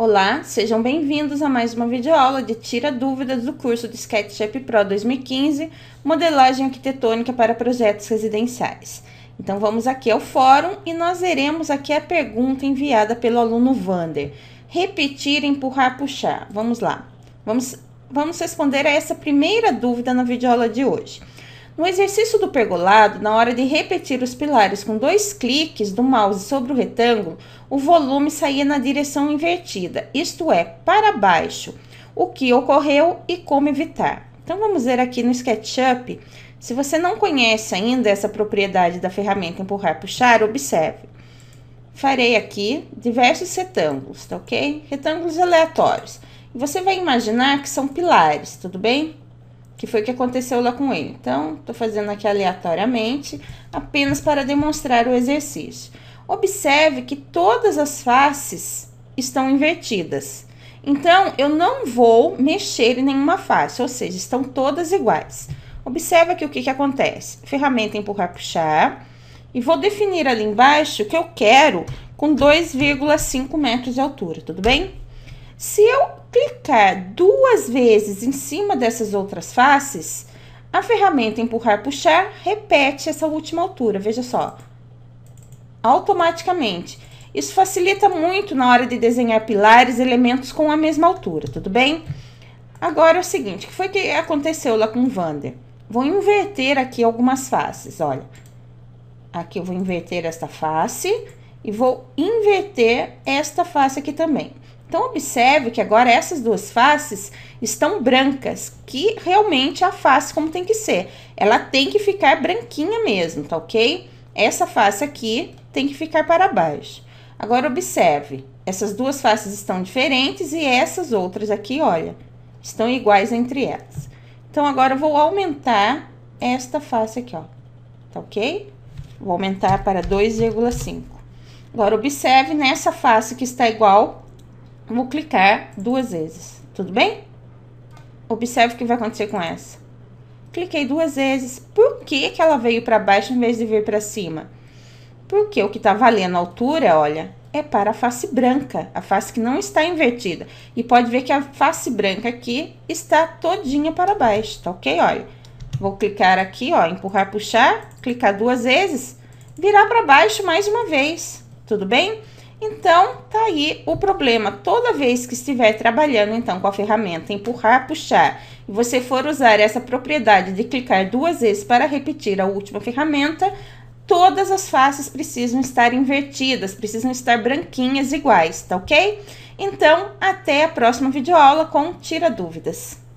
Olá, sejam bem-vindos a mais uma videoaula de Tira Dúvidas do curso de SketchUp Pro 2015, Modelagem Arquitetônica para Projetos Residenciais. Então, vamos aqui ao fórum e nós veremos aqui a pergunta enviada pelo aluno Vander. Repetir, empurrar, puxar. Vamos lá. Vamos, vamos responder a essa primeira dúvida na videoaula de hoje. No exercício do pergolado, na hora de repetir os pilares com dois cliques do mouse sobre o retângulo, o volume saía na direção invertida, isto é, para baixo. O que ocorreu e como evitar. Então vamos ver aqui no SketchUp. Se você não conhece ainda essa propriedade da ferramenta empurrar puxar, observe. Farei aqui diversos retângulos, tá ok? Retângulos aleatórios. Você vai imaginar que são pilares, tudo bem? que foi o que aconteceu lá com ele. Então, estou fazendo aqui aleatoriamente, apenas para demonstrar o exercício. Observe que todas as faces estão invertidas. Então, eu não vou mexer em nenhuma face, ou seja, estão todas iguais. Observe aqui o que, que acontece. Ferramenta empurrar, puxar. E vou definir ali embaixo o que eu quero com 2,5 metros de altura, tudo bem? Se eu clicar duas vezes em cima dessas outras faces, a ferramenta empurrar puxar repete essa última altura, veja só. Automaticamente. Isso facilita muito na hora de desenhar pilares, elementos com a mesma altura, tudo bem? Agora é o seguinte, o que foi que aconteceu lá com o Vander? Vou inverter aqui algumas faces, olha. Aqui eu vou inverter esta face e vou inverter esta face aqui também. Então, observe que agora essas duas faces estão brancas, que realmente a face como tem que ser. Ela tem que ficar branquinha mesmo, tá ok? Essa face aqui tem que ficar para baixo. Agora, observe, essas duas faces estão diferentes e essas outras aqui, olha, estão iguais entre elas. Então, agora eu vou aumentar esta face aqui, ó, tá ok? Vou aumentar para 2,5. Agora, observe nessa face que está igual Vou clicar duas vezes, tudo bem? Observe o que vai acontecer com essa. Cliquei duas vezes. Por que, que ela veio para baixo em vez de vir para cima? Porque o que está valendo a altura, olha, é para a face branca, a face que não está invertida. E pode ver que a face branca aqui está todinha para baixo, tá ok? Olha, vou clicar aqui, ó, empurrar, puxar, clicar duas vezes, virar para baixo mais uma vez, tudo bem? Então, tá aí o problema. Toda vez que estiver trabalhando então com a ferramenta empurrar, puxar, e você for usar essa propriedade de clicar duas vezes para repetir a última ferramenta, todas as faces precisam estar invertidas, precisam estar branquinhas iguais, tá OK? Então, até a próxima videoaula com Tira Dúvidas.